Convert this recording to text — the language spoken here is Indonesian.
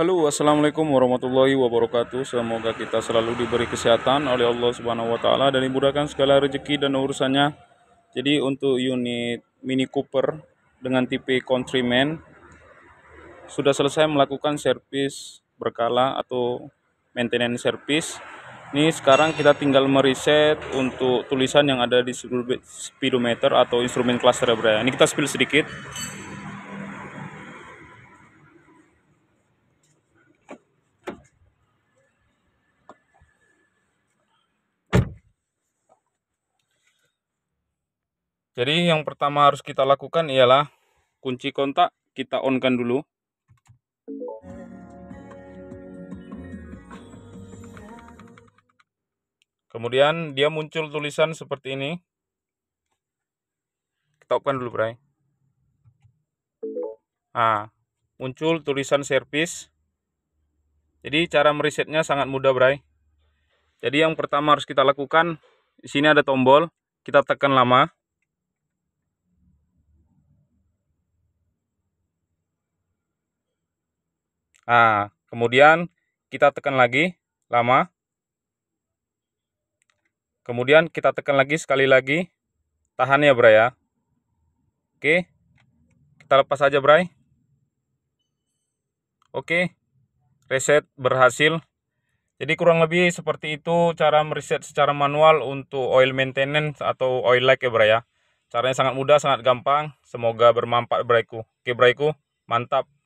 Halo assalamualaikum warahmatullahi wabarakatuh Semoga kita selalu diberi kesehatan oleh Allah subhanahu wa ta'ala Dan dimudahkan segala rezeki dan urusannya Jadi untuk unit Mini Cooper dengan tipe Countryman Sudah selesai melakukan servis berkala atau maintenance service Ini sekarang kita tinggal mereset untuk tulisan yang ada di speedometer atau instrumen kelas Ini kita spill sedikit Jadi yang pertama harus kita lakukan ialah kunci kontak kita onkan dulu. Kemudian dia muncul tulisan seperti ini. Kita open dulu, Bray. Nah, muncul tulisan service. Jadi cara meresetnya sangat mudah, Bray. Jadi yang pertama harus kita lakukan, di sini ada tombol, kita tekan lama. Nah, kemudian kita tekan lagi lama. Kemudian kita tekan lagi sekali lagi. Tahan ya, Bray ya. Oke. Kita lepas aja, Bray. Oke. Reset berhasil. Jadi kurang lebih seperti itu cara mereset secara manual untuk oil maintenance atau oil lag ya Bray ya. Caranya sangat mudah, sangat gampang. Semoga bermanfaat Brayku. Oke Brayku, mantap.